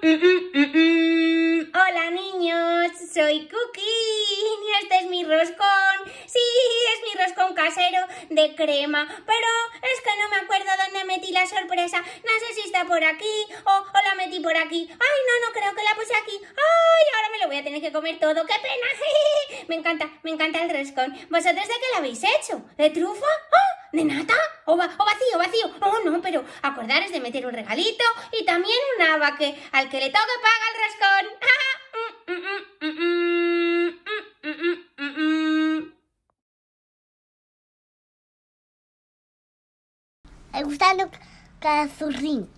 Hola niños, soy Cookie y este es mi roscón. Sí, es mi roscón casero de crema, pero es que no me acuerdo dónde metí la sorpresa. No sé si está por aquí o, la metí por aquí. Ay, no, no creo que la puse aquí. Ay, ahora me lo voy a tener que comer todo. ¡Qué pena! me encanta, me encanta el roscón. ¿Vosotros de qué lo habéis hecho? ¿De trufa? ¿Oh, ¿De nata? o, vacío, vacío. Oh, no, pero acordaros de meter un regalito y también un abaque. al que le toque paga el rascón. Me El que cazurrín.